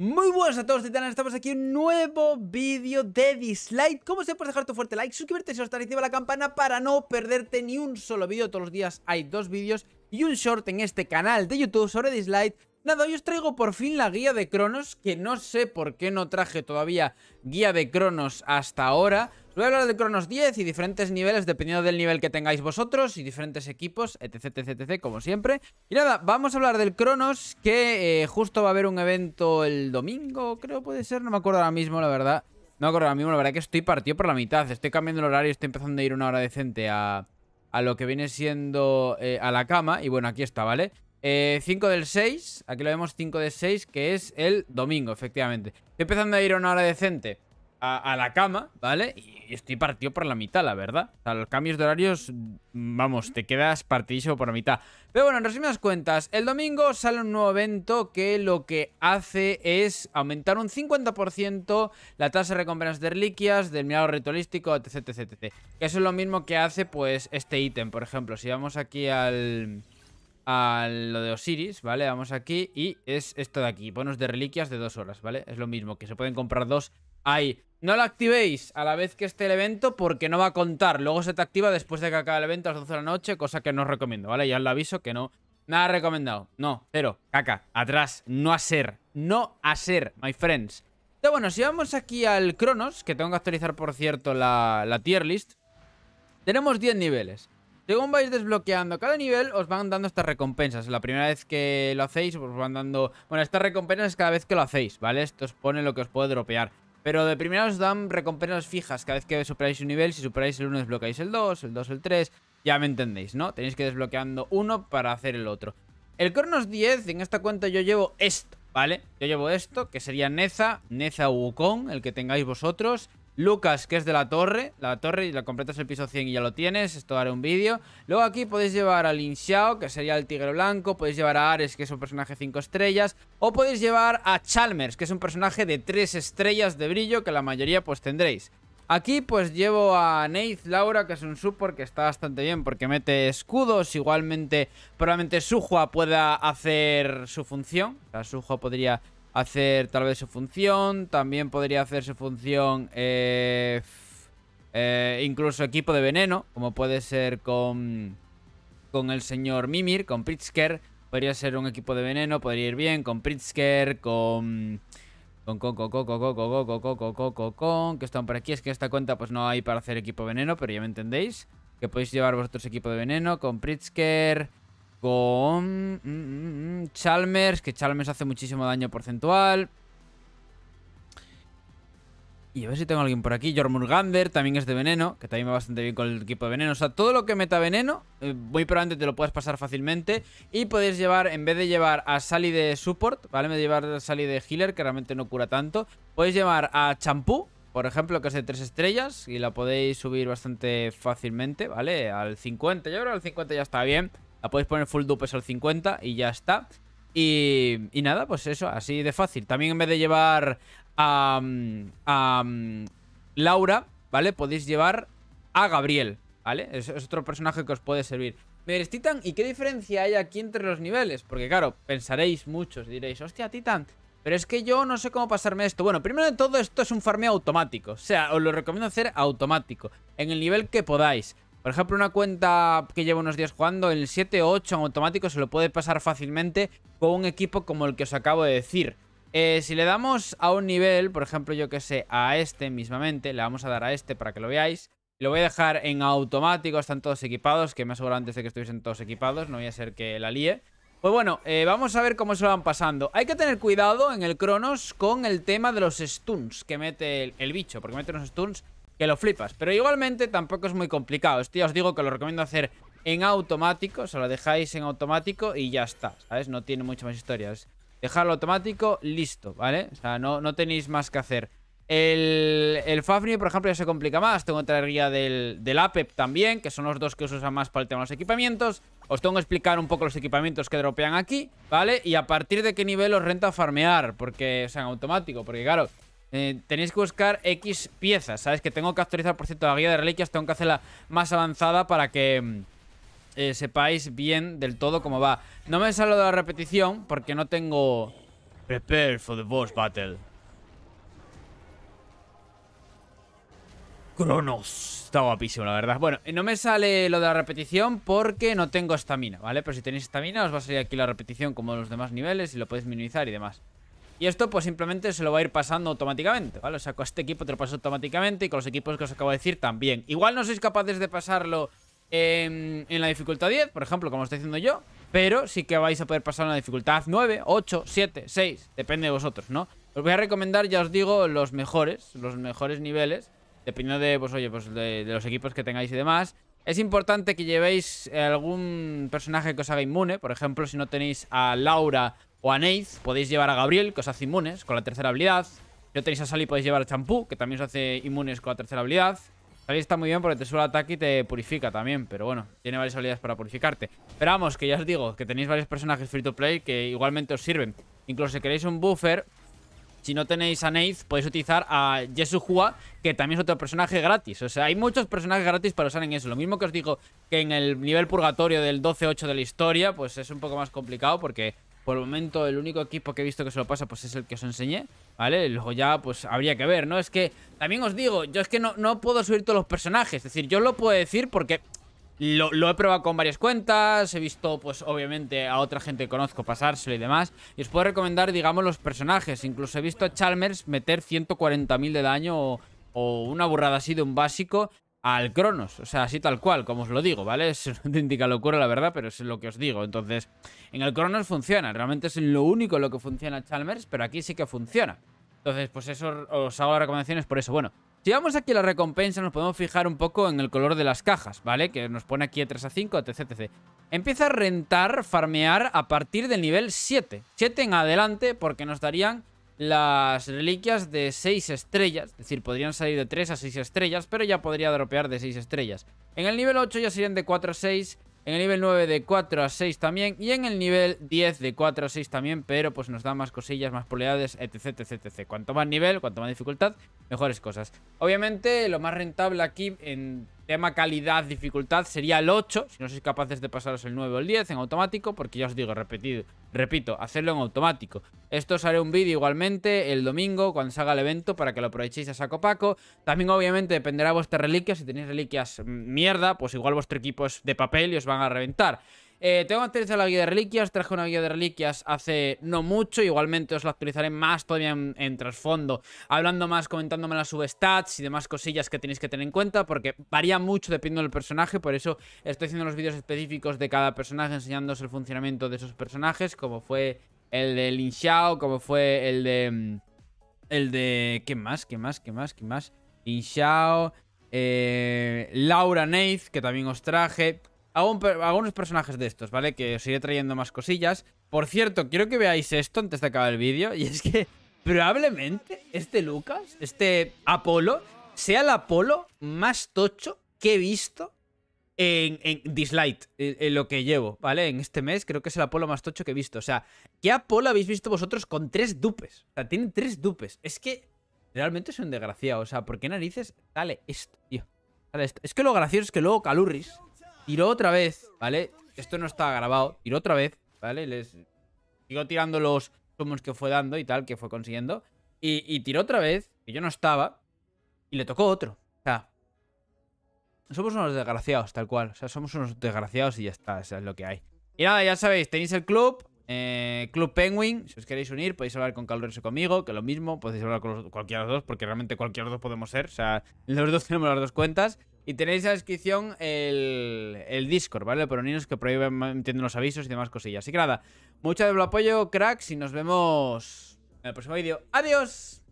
Muy buenos a todos titanes, estamos aquí en un nuevo vídeo de dislike Como siempre puede dejar tu fuerte like, suscribirte si no activa la campana para no perderte ni un solo vídeo Todos los días hay dos vídeos y un short en este canal de YouTube sobre dislike Nada, hoy os traigo por fin la guía de Cronos, que no sé por qué no traje todavía guía de Cronos hasta ahora. Os voy a hablar de Cronos 10 y diferentes niveles dependiendo del nivel que tengáis vosotros y diferentes equipos, etc, etc, etc, como siempre. Y nada, vamos a hablar del Cronos, que eh, justo va a haber un evento el domingo, creo puede ser, no me acuerdo ahora mismo, la verdad. No me acuerdo ahora mismo, la verdad que estoy partido por la mitad, estoy cambiando el horario, estoy empezando a ir una hora decente a, a lo que viene siendo eh, a la cama. Y bueno, aquí está, ¿vale? 5 eh, del 6, aquí lo vemos 5 del 6, que es el domingo, efectivamente. Estoy empezando a ir a una hora decente a, la cama, ¿vale? Y estoy partido por la mitad, la verdad. O sea, los cambios de horarios, mm, vamos, te quedas partidísimo por la mitad. Pero bueno, en resumidas cuentas, el domingo sale un nuevo evento que lo que hace es aumentar un 50% la tasa de recompensas de reliquias, del mirado ritualístico, etc, etc, etc. Que eso es lo mismo que hace, pues, este ítem, por ejemplo. Si vamos aquí al a lo de Osiris, ¿vale? Vamos aquí y es esto de aquí, bonos de reliquias de dos horas, ¿vale? Es lo mismo, que se pueden comprar dos ahí. No lo activéis a la vez que esté el evento porque no va a contar. Luego se te activa después de que acabe el evento a las 12 de la noche, cosa que no os recomiendo, ¿vale? Ya os lo aviso que no. Nada recomendado. No, cero. Caca. Atrás. No a ser. No a ser, my friends. Pero bueno, si vamos aquí al Cronos, que tengo que actualizar, por cierto, la, la tier list. Tenemos 10 niveles. Según vais desbloqueando cada nivel, os van dando estas recompensas. La primera vez que lo hacéis, os van dando... Bueno, estas recompensas es cada vez que lo hacéis, ¿vale? Esto os pone lo que os puede dropear. Pero de primera os dan recompensas fijas cada vez que superáis un nivel. Si superáis el 1 desbloqueáis el 2, el 2 el 3. Ya me entendéis, ¿no? Tenéis que desbloqueando uno para hacer el otro. El Cronos 10, en esta cuenta yo llevo esto, ¿vale? Yo llevo esto, que sería Neza, Neza Wukong, el que tengáis vosotros. Lucas, que es de la torre. La torre, y la completas el piso 100 y ya lo tienes. Esto haré un vídeo. Luego aquí podéis llevar a Lin Xiao, que sería el tigre blanco. Podéis llevar a Ares, que es un personaje 5 estrellas. O podéis llevar a Chalmers, que es un personaje de 3 estrellas de brillo, que la mayoría pues tendréis. Aquí pues llevo a Nate Laura, que es un support que está bastante bien porque mete escudos. Igualmente, probablemente Suhua pueda hacer su función. O Suhua podría hacer tal vez su función. También podría hacer su función eh, eh, incluso equipo de veneno, como puede ser con, con el señor Mimir, con Pritzker. Podría ser un equipo de veneno, podría ir bien con Pritzker, con... Con, con, con, con, con, con, con, con, que están por aquí. Es que esta cuenta pues no hay para hacer equipo veneno, pero ya me entendéis. Que podéis llevar vosotros equipo de veneno con Pritzker, con... Mm, mm, mm, Chalmers, que Chalmers hace muchísimo daño porcentual. Y a ver si tengo alguien por aquí. Jormurgander también es de veneno, que también va bastante bien con el equipo de veneno. O sea, todo lo que meta veneno, voy eh, muy probablemente te lo puedes pasar fácilmente. Y podéis llevar, en vez de llevar a Sally de support, ¿vale? Me de llevar a Sally de healer, que realmente no cura tanto. Podéis llevar a Champú, por ejemplo, que es de 3 estrellas. Y la podéis subir bastante fácilmente, ¿vale? Al 50. Yo creo que al 50 ya está bien. La podéis poner full dupes al 50 y ya está. Y, nada, pues eso, así de fácil. También en vez de llevar a, Laura, ¿vale? Podéis llevar a Gabriel, ¿vale? Es, otro personaje que os puede servir. Me diréis, Titan, ¿y qué diferencia hay aquí entre los niveles? Porque claro, pensaréis muchos, diréis, hostia, Titan, pero es que yo no sé cómo pasarme esto. Bueno, primero de todo, esto es un farmeo automático. O sea, os lo recomiendo hacer automático, en el nivel que podáis. Por ejemplo, una cuenta que llevo unos días jugando, el 7 o 8 en automático se lo puede pasar fácilmente con un equipo como el que os acabo de decir. Eh, si le damos a un nivel, por ejemplo, yo que sé, a este mismamente, le vamos a dar a este para que lo veáis. Lo voy a dejar en automático, están todos equipados, que me aseguro antes de que estuviesen todos equipados, no voy a ser que la líe. Pues bueno, eh, vamos a ver cómo se lo van pasando. Hay que tener cuidado en el Cronos con el tema de los stuns que mete el bicho, porque mete unos stuns que lo flipas. Pero igualmente tampoco es muy complicado. Esto ya os digo que lo recomiendo hacer en automático. O sea, lo dejáis en automático y ya está, ¿sabes? No tiene muchas más historias. Dejarlo automático, listo, ¿vale? O sea, no, tenéis más que hacer. El, el Fafnir, por ejemplo, ya se complica más. Tengo otra guía del, del APEP también, que son los dos que os usan más para el tema de los equipamientos. Os tengo que explicar un poco los equipamientos que dropean aquí, ¿vale? Y a partir de qué nivel os renta farmear, porque, o sea, en automático, porque claro, eh, tenéis que buscar X piezas, ¿sabes? Que tengo que actualizar, por cierto, la guía de reliquias. Tengo que hacerla más avanzada para que mm, eh, sepáis bien del todo cómo va. No me sale lo de la repetición porque no tengo... Prepare for the boss battle. Cronos. Está guapísimo, la verdad. Bueno, no me sale lo de la repetición porque no tengo estamina, ¿vale? Pero si tenéis estamina os va a salir aquí la repetición como en los demás niveles y lo podéis minimizar y demás. Y esto pues simplemente se lo va a ir pasando automáticamente, ¿vale? O sea, con este equipo te lo paso automáticamente y con los equipos que os acabo de decir también. Igual no sois capaces de pasarlo en, la dificultad 10, por ejemplo, como estoy diciendo yo, pero sí que vais a poder pasar en la dificultad 9, 8, 7, 6, depende de vosotros, ¿no? Os voy a recomendar, ya os digo, los mejores, los mejores niveles, dependiendo de, pues oye, pues de los equipos que tengáis y demás. Es importante que llevéis algún personaje que os haga inmune, por ejemplo, si no tenéis a Laura o a Nath, podéis llevar a Gabriel, que os hace inmunes con la tercera habilidad. Si no tenéis a Sally, podéis llevar a Champú, que también os hace inmunes con la tercera habilidad. Sally está muy bien porque te sube atacar ataque y te purifica también, pero bueno, tiene varias habilidades para purificarte. Pero vamos, que ya os digo, que tenéis varios personajes free to play que igualmente os sirven. Incluso si queréis un buffer, si no tenéis a Nath, podéis utilizar a Hua, que también es otro personaje gratis. O sea, hay muchos personajes gratis para usar en eso. Lo mismo que os digo que en el nivel purgatorio del 12-8 de la historia, pues es un poco más complicado porque por el momento, el único equipo que he visto que se lo pasa, pues es el que os enseñé, ¿vale? Luego ya, pues habría que ver, ¿no? Es que, también os digo, yo es que no, no puedo subir todos los personajes. Es decir, yo lo puedo decir porque lo, he probado con varias cuentas, he visto pues obviamente a otra gente que conozco pasárselo y demás Y os puedo recomendar digamos los personajes, incluso he visto a Chalmers meter 140.000 de daño o, o, una burrada así de un básico al Cronos. O sea, así tal cual, como os lo digo, ¿vale? Es una auténtica locura, la verdad, pero es lo que os digo. Entonces, en el Cronos funciona. Realmente es lo único en lo que funciona Chalmers, pero aquí sí que funciona. Entonces, pues eso os hago recomendaciones por eso. Bueno, si vamos aquí a la recompensa, nos podemos fijar un poco en el color de las cajas, ¿vale? Que nos pone aquí 3 e a 5, etc, etc. Empieza a rentar, farmear a partir del nivel 7. 7 en adelante, porque nos darían las reliquias de 6 estrellas, es decir, podrían salir de 3 a 6 estrellas, pero ya podría dropear de 6 estrellas. En el nivel 8 ya serían de 4 a 6, en el nivel 9 de 4 a 6 también, y en el nivel 10 de 4 a 6 también, pero pues nos da más cosillas, más probabilidades, etc, etc. Cuanto más nivel, cuanto más dificultad, mejores cosas. Obviamente, lo más rentable aquí en Tema calidad, dificultad sería el 8, si no sois capaces de pasaros el 9 o el 10 en automático, porque ya os digo, repetido, repito, hacerlo en automático. Esto os haré un vídeo igualmente el domingo cuando salga el evento para que lo aprovechéis a saco paco. También obviamente dependerá de vuestras reliquias, si tenéis reliquias mm, mierda, pues igual vuestro equipo es de papel y os van a reventar. Eh, tengo que actualizar la guía de reliquias, traje una guía de reliquias hace no mucho, igualmente os la actualizaré más todavía en, trasfondo, hablando más, comentándome las substats y demás cosillas que tenéis que tener en cuenta, porque varía mucho dependiendo del personaje, por eso estoy haciendo los vídeos específicos de cada personaje, enseñándoos el funcionamiento de esos personajes, como fue el de Lin Xiao, como fue el de... Mm, el de... ¿Qué más? ¿Qué más? ¿Qué más? ¿Qué más? Lin Xiao... Eh, Laura Neith, que también os traje. Hago unos personajes de estos, ¿vale? Que os iré trayendo más cosillas. Por cierto, quiero que veáis esto antes de acabar el vídeo. Y es que probablemente este Lucas, este Apolo, sea el Apolo más tocho que he visto en, en Dislight, en, lo que llevo, ¿vale? En este mes creo que es el Apolo más tocho que he visto. O sea, ¿qué Apolo habéis visto vosotros con tres dupes? O sea, tiene tres dupes. Es que realmente es un desgraciado. O sea, ¿por qué narices? Dale esto, tío. Dale esto. Es que lo gracioso es que luego Calurris Tiró otra vez, ¿vale? Esto no está grabado. Tiró otra vez, ¿vale? Les sigo tirando los summons que fue dando y tal, que fue consiguiendo. Y, tiró otra vez, que yo no estaba. Y le tocó otro. O sea, somos unos desgraciados, tal cual. O sea, somos unos desgraciados y ya está. O sea, es lo que hay. Y nada, ya sabéis, tenéis el club. Eh, club Penguin, si os queréis unir, podéis hablar con Calderón o conmigo, que lo mismo, podéis hablar con cualquiera de los dos, porque realmente cualquiera de los dos podemos ser. O sea, los dos tenemos las dos cuentas. Y tenéis en la descripción el, el Discord, ¿vale? Para niños que prohíben, entienden los avisos y demás cosillas. Así que nada, mucho de apoyo, cracks, y nos vemos en el próximo vídeo. ¡Adiós!